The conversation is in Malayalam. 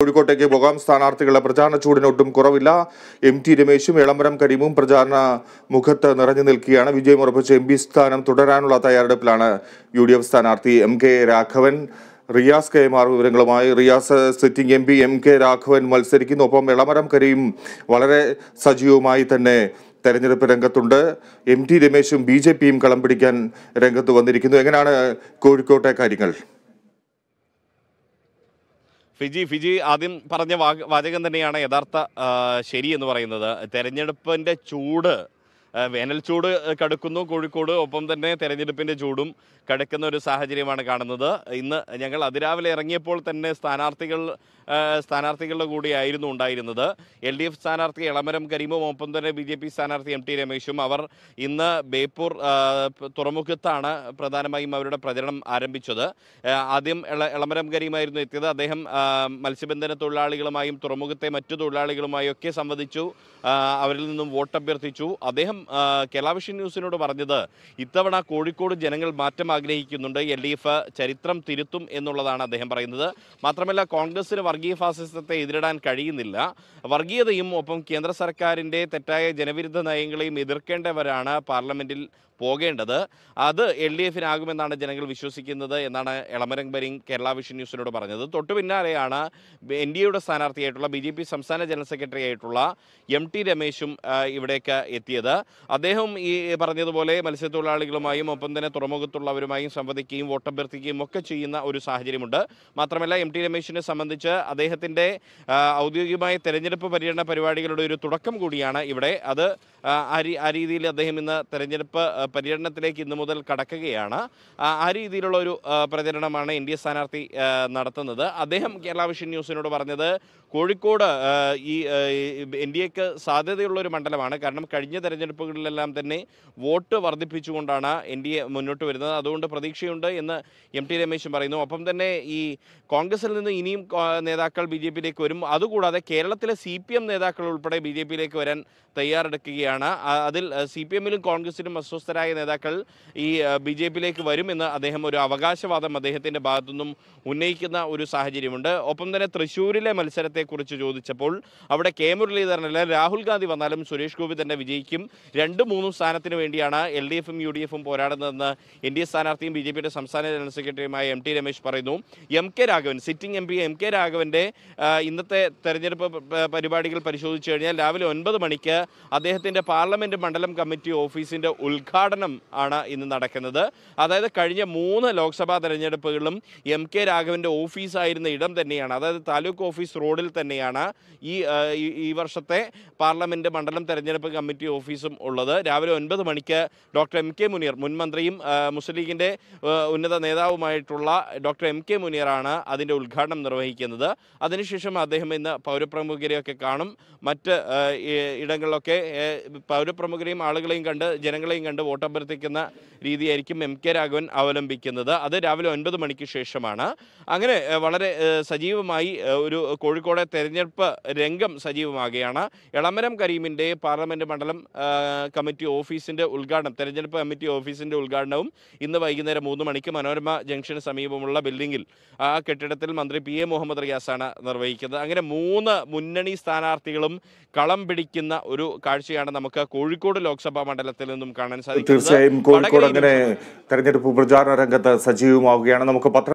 കോഴിക്കോട്ടേക്ക് പോകാം സ്ഥാനാർത്ഥികളുടെ പ്രചാരണ ചൂടിനൊട്ടും കുറവില്ല എം ടി രമേശും എളമരം കരീമും പ്രചാരണ മുഖത്ത് നിറഞ്ഞു നിൽക്കുകയാണ് വിജയം ഉറപ്പിച്ച് എം സ്ഥാനം തുടരാനുള്ള തയ്യാറെടുപ്പിലാണ് യു ഡി സ്ഥാനാർത്ഥി M K Raghavan Riyas K മാർ വിവരങ്ങളുമായി Riyas sitting M P M K Raghavan മത്സരിക്കുന്നു ഒപ്പം എളമരം കരീം വളരെ സജീവമായി തന്നെ തെരഞ്ഞെടുപ്പ് രംഗത്തുണ്ട് എം ടി രമേശും ബി ജെ പിയും കളം പിടിക്കാൻ രംഗത്ത് വന്നിരിക്കുന്നു എങ്ങനെയാണ് കോഴിക്കോട്ടെ കാര്യങ്ങൾ ഫിജി ഫിജി ആദ്യം പറഞ്ഞ വാചകം തന്നെയാണ് യഥാർത്ഥ ശരി എന്ന് പറയുന്നത് തെരഞ്ഞെടുപ്പിൻ്റെ ചൂട് വേനൽ ചൂട് കടുക്കുന്നു കോഴിക്കോട് ഒപ്പം തന്നെ തെരഞ്ഞെടുപ്പിൻ്റെ ചൂടും കടക്കുന്ന ഒരു സാഹചര്യമാണ് കാണുന്നത് ഇന്ന് ഞങ്ങൾ അതിരാവിലെ ഇറങ്ങിയപ്പോൾ തന്നെ സ്ഥാനാർത്ഥികൾ സ്ഥാനാർത്ഥികളുടെ കൂടിയായിരുന്നു ഉണ്ടായിരുന്നത് എൽ ഡി എഫ് സ്ഥാനാർത്ഥി എളമരം കരീമും ഒപ്പം തന്നെ ബി ജെ പി സ്ഥാനാർത്ഥി എം ടി രമേശും അവർ ഇന്ന് ബേപ്പൂർ തുറമുഖത്താണ് പ്രധാനമായും അവരുടെ പ്രചരണം ആരംഭിച്ചത് ആദ്യം എളമരം കരീമായിരുന്നു എത്തിയത് അദ്ദേഹം മത്സ്യബന്ധന തൊഴിലാളികളുമായും തുറമുഖത്തെ മറ്റു തൊഴിലാളികളുമായും ഒക്കെ സംവദിച്ചു അവരിൽ നിന്നും വോട്ട് അഭ്യർത്ഥിച്ചു അദ്ദേഹം അദ്ദേഹം കേരളാവിഷൻ ന്യൂസിനോട് പറഞ്ഞത് ഇത്തവണ കോഴിക്കോട് ജനങ്ങൾ മാറ്റം ആഗ്രഹിക്കുന്നുണ്ട് എൽ ഡി എഫ് ചരിത്രം തിരുത്തും എന്നുള്ളതാണ് അദ്ദേഹം പറയുന്നത് മാത്രമല്ല കോൺഗ്രസിന് വർഗീയ ഫാസിസത്തെ എതിരിടാൻ കഴിയുന്നില്ല വർഗീയതയും ഒപ്പം കേന്ദ്ര സർക്കാരിൻ്റെ തെറ്റായ ജനവിരുദ്ധ നയങ്ങളെയും എതിർക്കേണ്ടവരാണ് പാർലമെൻറ്റിൽ പോകേണ്ടത് അത് എൽ ഡി എഫിനാകുമെന്നാണ് ജനങ്ങൾ വിശ്വസിക്കുന്നത് എന്നാണ് എളമരം ബരിങ് കേരള വിഷൻ ന്യൂസിനോട് പറഞ്ഞത് തൊട്ടു പിന്നാലെയാണ് എൻ ഡി എയുടെ സ്ഥാനാർത്ഥിയായിട്ടുള്ള ബി ജെ പി സംസ്ഥാന ജനറൽ സെക്രട്ടറി ആയിട്ടുള്ള എം ടി രമേശും ഇവിടേക്ക് എത്തിയത് അദ്ദേഹം ഈ പറഞ്ഞതുപോലെ മത്സ്യത്തൊഴിലാളികളുമായും ഒപ്പം തന്നെ തുറമുഖത്തുള്ളവരുമായും സംവദിക്കുകയും വോട്ടഭ്യർത്ഥിക്കുകയും ഒക്കെ ചെയ്യുന്ന ഒരു സാഹചര്യമുണ്ട് മാത്രമല്ല എം ടി രമേശിനെ സംബന്ധിച്ച് അദ്ദേഹത്തിൻ്റെ ഔദ്യോഗികമായ തെരഞ്ഞെടുപ്പ് പര്യടന പരിപാടികളുടെ ഒരു തുടക്കം കൂടിയാണ് ഇവിടെ അത് ആ രീതിയിൽ അദ്ദേഹം ഇന്ന് തെരഞ്ഞെടുപ്പ് പര്യടനത്തിലേക്ക് ഇന്നു മുതൽ കടക്കുകയാണ് ആ രീതിയിലുള്ള ഒരു പ്രചരണമാണ് എൻ ഡി എ സ്ഥാനാർത്ഥി നടത്തുന്നത് അദ്ദേഹം കേരള വിഷൻ ന്യൂസിനോട് പറഞ്ഞത് കോഴിക്കോട് ഈ എൻ ഡി എക്ക് സാധ്യതയുള്ള ഒരു മണ്ഡലമാണ് കാരണം കഴിഞ്ഞ തെരഞ്ഞെടുപ്പുകളിലെല്ലാം തന്നെ വോട്ട് വർദ്ധിപ്പിച്ചുകൊണ്ടാണ് എൻ ഡി എ മുന്നോട്ട് വരുന്നത് അതുകൊണ്ട് പ്രതീക്ഷയുണ്ട് എന്ന് എം ടി രമേശും പറയുന്നു ഒപ്പം തന്നെ ഈ കോൺഗ്രസിൽ നിന്ന് ഇനിയും നേതാക്കൾ ബി ജെ പിയിലേക്ക് വരും അതുകൂടാതെ കേരളത്തിലെ സി പി എം നേതാക്കൾ ഉൾപ്പെടെ ബി ജെ പിയിലേക്ക് വരാൻ തയ്യാറെടുക്കുകയാണ് അതിൽ സി പി എമ്മിലും കോൺഗ്രസിലും അസ്വസ്ഥരാണ് പ്രഗത്ഭരായ നേതാക്കൾ ഈ ബി ജെ പിയിലേക്ക് വരുമെന്ന് അദ്ദേഹം ഒരു അവകാശവാദം അദ്ദേഹത്തിൻ്റെ ഭാഗത്തുനിന്നും ഉന്നയിക്കുന്ന ഒരു സാഹചര്യമുണ്ട് ഒപ്പം തന്നെ തൃശ്ശൂരിലെ മത്സരത്തെക്കുറിച്ച് ചോദിച്ചപ്പോൾ അവിടെ കെ മുരളീധരനല്ല രാഹുൽ ഗാന്ധി വന്നാലും സുരേഷ് ഗോപി തന്നെ വിജയിക്കും രണ്ടും മൂന്നും സ്ഥാനത്തിന് വേണ്ടിയാണ് എൽ ഡി എഫും യു ഡി എഫും പോരാടുന്നതെന്ന് എൻ ഡി എ സ്ഥാനാർത്ഥിയും ബി ജെ പിയുടെ സംസ്ഥാന ജനറൽ സെക്രട്ടറിയുമായ എം ടി രമേശ് പറയുന്നു M K Raghavan sitting M P M K രാഘവൻ്റെ ഇന്നത്തെ തെരഞ്ഞെടുപ്പ് പരിപാടികൾ പരിശോധിച്ചു കഴിഞ്ഞാൽ രാവിലെ ഒൻപത് മണിക്ക് അദ്ദേഹത്തിൻ്റെ പാർലമെൻറ്റ് മണ്ഡലം കമ്മിറ്റി ഓഫീസിൻ്റെ ഉദ്ഘാടനം ഉദ്ഘാടനം ആണ് ഇന്ന് നടക്കുന്നത് അതായത് കഴിഞ്ഞ മൂന്ന് ലോക്സഭാ തെരഞ്ഞെടുപ്പുകളിലും എം കെ രാഘവൻ്റെ ഓഫീസായിരുന്ന ഇടം തന്നെയാണ് അതായത് താലൂക്ക് ഓഫീസ് റോഡിൽ തന്നെയാണ് ഈ ഈ വർഷത്തെ പാർലമെൻറ്റ് മണ്ഡലം തെരഞ്ഞെടുപ്പ് കമ്മിറ്റി ഓഫീസും ഉള്ളത് രാവിലെ ഒൻപത് മണിക്ക് ഡോക്ടർ എം കെ മുനീർ മുൻ മന്ത്രിയും മുസ്ലിം ലീഗിൻ്റെ ഉന്നത നേതാവുമായിട്ടുള്ള ഡോക്ടർ എം കെ മുനീറാണ് അതിൻ്റെ ഉദ്ഘാടനം നിർവഹിക്കുന്നത് അതിനുശേഷം അദ്ദേഹം ഇന്ന് പൗരപ്രമുഖരെയൊക്കെ കാണും മറ്റ് ഇടങ്ങളിലൊക്കെ പൗരപ്രമുഖരെയും ആളുകളെയും കണ്ട് ജനങ്ങളെയും കണ്ട് വോട്ട് വോട്ടഭ്യർത്ഥിക്കുന്ന രീതിയായിരിക്കും എം കെ രാഘവൻ അവലംബിക്കുന്നത് അത് രാവിലെ ഒൻപത് മണിക്ക് ശേഷമാണ് അങ്ങനെ വളരെ സജീവമായി ഒരു കോഴിക്കോട് തെരഞ്ഞെടുപ്പ് രംഗം സജീവമാകുകയാണ് എളമരം കരീമിൻ്റെ പാർലമെൻറ്റ് മണ്ഡലം കമ്മിറ്റി ഓഫീസിൻ്റെ ഉദ്ഘാടനം തെരഞ്ഞെടുപ്പ് കമ്മിറ്റി ഓഫീസിൻ്റെ ഉദ്ഘാടനവും ഇന്ന് വൈകുന്നേരം മൂന്ന് മണിക്ക് മനോരമ ജംഗ്ഷന് സമീപമുള്ള ബിൽഡിംഗിൽ ആ കെട്ടിടത്തിൽ മന്ത്രി പി എ മുഹമ്മദ് റിയാസാണ് നിർവഹിക്കുന്നത് അങ്ങനെ മൂന്ന് മുന്നണി സ്ഥാനാർത്ഥികളും കളം പിടിക്കുന്ന ഒരു കാഴ്ചയാണ് നമുക്ക് കോഴിക്കോട് ലോക്സഭാ മണ്ഡലത്തിൽ നിന്നും കാണാൻ സാധിക്കും തീർച്ചയായും കോഴിക്കോട് അങ്ങനെ തെരഞ്ഞെടുപ്പ് പ്രചാരണ രംഗത്ത് സജീവമാവുകയാണ് നമുക്ക് പത്ര